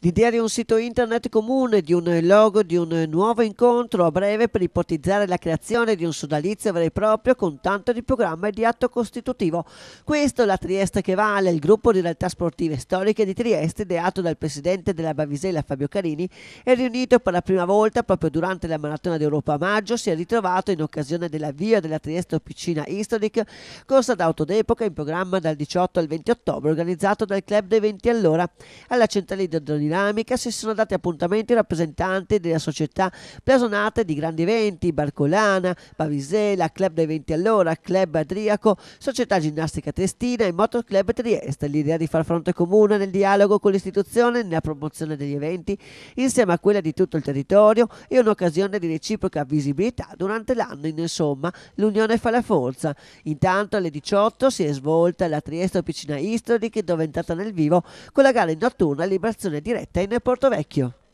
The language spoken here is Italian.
L'idea di un sito internet comune, di un logo, di un nuovo incontro a breve per ipotizzare la creazione di un sodalizio vero e proprio con tanto di programma e di atto costitutivo. Questo è la Trieste che vale, il gruppo di realtà sportive storiche di Trieste, ideato dal presidente della Bavisella Fabio Carini, è riunito per la prima volta proprio durante la maratona d'Europa a maggio, si è ritrovato in occasione dell'avvio della Trieste Piscina Historic, corsa d'auto d'epoca in programma dal 18 al 20 ottobre, organizzato dal Club dei 20 all'ora, alla centrale di dinamica si sono dati appuntamenti rappresentanti della società blasonate di grandi eventi, Barcolana, Bavisela, Club dei 20 all'ora, Club Adriaco, Società Ginnastica Testina e Motoclub Trieste. L'idea di far fronte comune nel dialogo con l'istituzione nella promozione degli eventi, insieme a quella di tutto il territorio, è un'occasione di reciproca visibilità durante l'anno. In insomma, l'unione fa la forza. Intanto alle 18 si è svolta la Trieste Piscina Historic dove è entrata nel vivo con la gara in notturna Liberazione di diretta in Porto Vecchio.